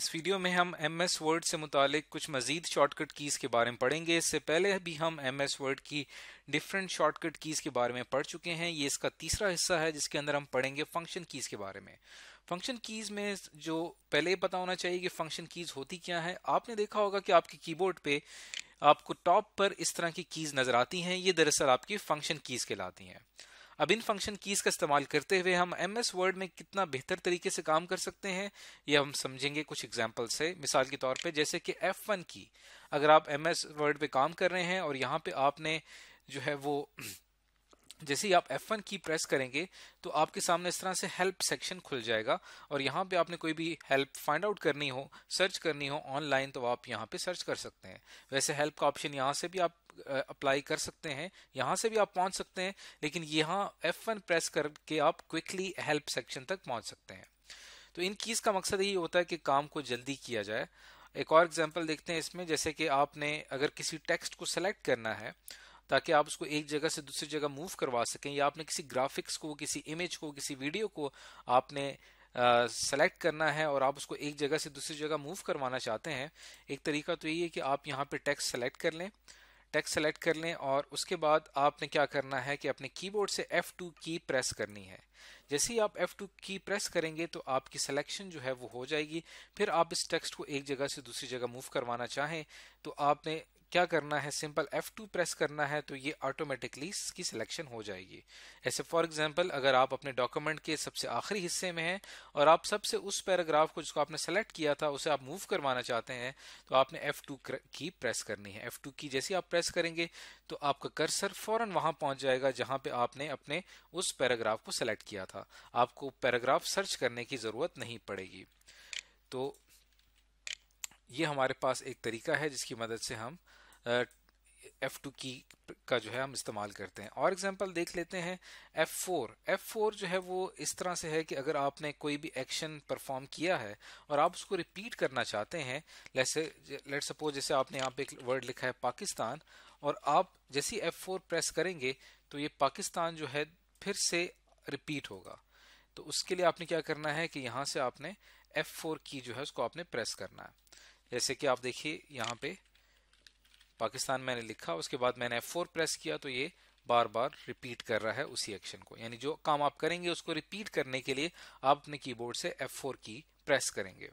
इस वीडियो में हम एम एस वर्ड से मुतालिक कुछ मजीद शॉर्टकट कीज़ के बारे में पढ़ेंगे इससे पहले भी हम एम एस वर्ड की डिफरेंट शॉर्टकट कीज़ के बारे में पढ़ चुके हैं ये इसका तीसरा हिस्सा है जिसके अंदर हम पढ़ेंगे फंक्शन कीज़ के बारे में फंक्शन कीज़ में जो पहले पता होना चाहिए कि फंक्शन कीज़ होती क्या है आपने देखा होगा कि आपके कीबोर्ड पे आपको टॉप पर इस तरह की कीज़ नज़र आती हैं ये दरअसल आपकी फंक्शन कीज़ कहलाती हैं अब इन फंक्शन कीज का इस्तेमाल करते हुए हम एम एस वर्ड में कितना बेहतर तरीके से काम कर सकते हैं ये हम समझेंगे कुछ एग्जाम्पल से मिसाल के तौर पे जैसे कि एफ वन की अगर आप एम एस वर्ड पे काम कर रहे हैं और यहाँ पे आपने जो है वो जैसे ही आप F1 की प्रेस करेंगे तो आपके सामने इस तरह से हेल्प सेक्शन खुल जाएगा और यहाँ पे आपने कोई भी हेल्प फाइंड आउट करनी हो सर्च करनी हो ऑनलाइन तो आप यहाँ पे सर्च कर सकते हैं वैसे हेल्प का ऑप्शन यहाँ से भी आप अप्लाई कर सकते हैं यहाँ से भी आप पहुँच सकते हैं लेकिन यहाँ F1 प्रेस करके आप क्विकली हेल्प सेक्शन तक पहुँच सकते हैं तो इन कीज़ का मकसद यही होता है कि काम को जल्दी किया जाए एक और एग्जाम्पल देखते हैं इसमें जैसे कि आपने अगर किसी टेक्स्ट को सेलेक्ट करना है ताकि आप उसको एक जगह से दूसरी जगह मूव करवा सकें या आपने किसी ग्राफिक्स को किसी इमेज को किसी वीडियो को आपने सेलेक्ट uh, करना है और आप उसको एक जगह से दूसरी जगह मूव करवाना चाहते हैं एक तरीका तो यही है कि आप यहाँ पे टेक्स्ट सेलेक्ट कर लें टेक्स्ट सेलेक्ट कर लें और उसके बाद आपने क्या करना है कि अपने कीबोर्ड से F2 की प्रेस करनी है जैसे ही आप F2 की प्रेस करेंगे तो आपकी सिलेक्शन जो है वो हो जाएगी फिर आप इस टेक्स्ट को एक जगह से दूसरी जगह मूव करवाना चाहें तो आपने क्या करना है सिंपल F2 प्रेस करना है तो ये ऑटोमेटिकली इसकी सिलेक्शन हो जाएगी ऐसे फॉर एग्जांपल अगर आप अपने डॉक्यूमेंट के सबसे आखिरी हिस्से में हैं और आप सबसे उस पैराग्राफ को जिसको आपने सेलेक्ट किया था उसे आप मूव करवाना चाहते हैं तो आपने F2 की प्रेस करनी है F2 की जैसे आप प्रेस करेंगे तो आपका कर्सर फौरन वहां पहुंच जाएगा जहां पर आपने अपने उस पैराग्राफ को सेलेक्ट किया था आपको पैराग्राफ सर्च करने की जरूरत नहीं पड़ेगी तो ये हमारे पास एक तरीका है जिसकी मदद से हम एफ़ टू की का जो है हम इस्तेमाल करते हैं और एग्जांपल देख लेते हैं एफ़ फोर एफ़ फोर जो है वो इस तरह से है कि अगर आपने कोई भी एक्शन परफॉर्म किया है और आप उसको रिपीट करना चाहते हैं लेसे लेट सपोज जैसे आपने यहाँ पे एक वर्ड लिखा है पाकिस्तान और आप जैसे एफ़ फोर प्रेस करेंगे तो ये पाकिस्तान जो है फिर से रिपीट होगा तो उसके लिए आपने क्या करना है कि यहाँ से आपने फोर की जो है उसको आपने प्रेस करना है जैसे कि आप देखिए यहाँ पे पाकिस्तान मैंने लिखा उसके बाद मैंने F4 प्रेस किया तो ये बार बार रिपीट कर रहा है उसी एक्शन को यानी जो काम आप करेंगे उसको रिपीट करने के लिए आप अपने कीबोर्ड से F4 की प्रेस करेंगे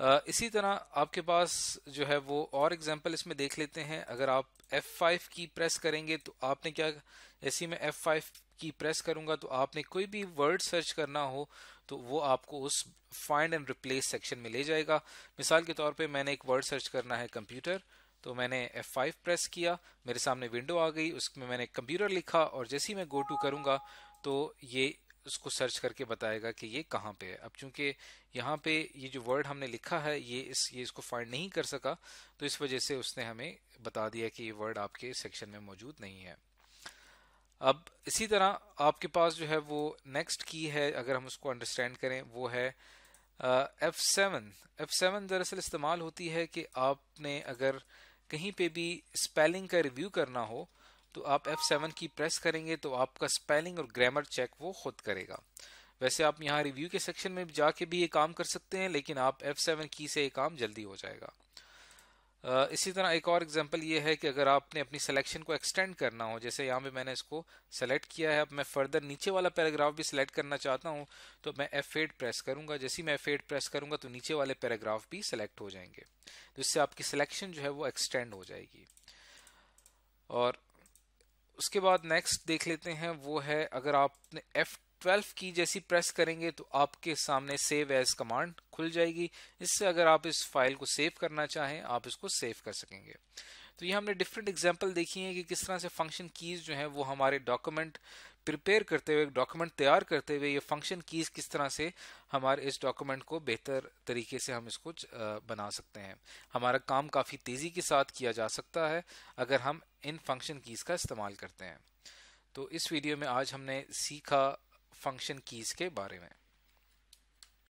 इसी तरह आपके पास जो है वो और एग्जाम्पल इसमें देख लेते हैं अगर आप F5 की प्रेस करेंगे तो आपने क्या जैसे मैं F5 की प्रेस करूंगा तो आपने कोई भी वर्ड सर्च करना हो तो वो आपको उस फाइंड एंड रिप्लेस सेक्शन में ले जाएगा मिसाल के तौर पे मैंने एक वर्ड सर्च करना है कंप्यूटर तो मैंने F5 प्रेस किया मेरे सामने विंडो आ गई उसमें मैंने कंप्यूटर लिखा और जैसे ही मैं गो टू करूँगा तो ये उसको सर्च करके बताएगा कि ये कहाँ पे है अब चूंकि यहाँ पे ये जो वर्ड हमने लिखा है ये इस ये इसको फाइंड नहीं कर सका तो इस वजह से उसने हमें बता दिया कि ये वर्ड आपके सेक्शन में मौजूद नहीं है अब इसी तरह आपके पास जो है वो नेक्स्ट की है अगर हम उसको अंडरस्टैंड करें वो है एफ सेवन एफ सेवन दरअसल इस्तेमाल होती है कि आपने अगर कहीं पे भी स्पेलिंग का रिव्यू करना हो तो आप F7 की प्रेस करेंगे तो आपका स्पेलिंग और ग्रामर चेक वो खुद करेगा वैसे आप यहाँ रिव्यू के सेक्शन में जाके भी ये काम कर सकते हैं लेकिन आप F7 की से ये काम जल्दी हो जाएगा इसी तरह एक और एग्जांपल ये है कि अगर आपने अपनी सिलेक्शन को एक्सटेंड करना हो जैसे यहाँ पे मैंने इसको सेलेक्ट किया है अब मैं फर्दर नीचे वाला पैराग्राफ भी सिलेक्ट करना चाहता हूँ तो मैं F8 प्रेस करूँगा जैसे ही मैं F8 प्रेस करूँगा तो नीचे वाले पैराग्राफ भी सिलेक्ट हो जाएंगे तो इससे आपकी सिलेक्शन जो है वो एक्सटेंड हो जाएगी और उसके बाद नेक्स्ट देख लेते हैं वो है अगर आपने एफ ट्वेल्व की जैसी प्रेस करेंगे तो आपके सामने सेव एज कमांड खुल जाएगी इससे अगर आप इस फाइल को सेव करना चाहें आप इसको सेव कर सकेंगे तो ये हमने डिफरेंट एग्जाम्पल देखी है कि किस तरह से फंक्शन कीज़ जो है वो हमारे डॉक्यूमेंट प्रिपेयर करते हुए डॉक्यूमेंट तैयार करते हुए ये फंक्शन कीज किस तरह से हमारे इस डॉक्यूमेंट को बेहतर तरीके से हम इसको बना सकते हैं हमारा काम काफ़ी तेज़ी के साथ किया जा सकता है अगर हम इन फंक्शन कीज़ का इस्तेमाल करते हैं तो इस वीडियो में आज हमने सीखा फंक्शन कीज़ के बारे में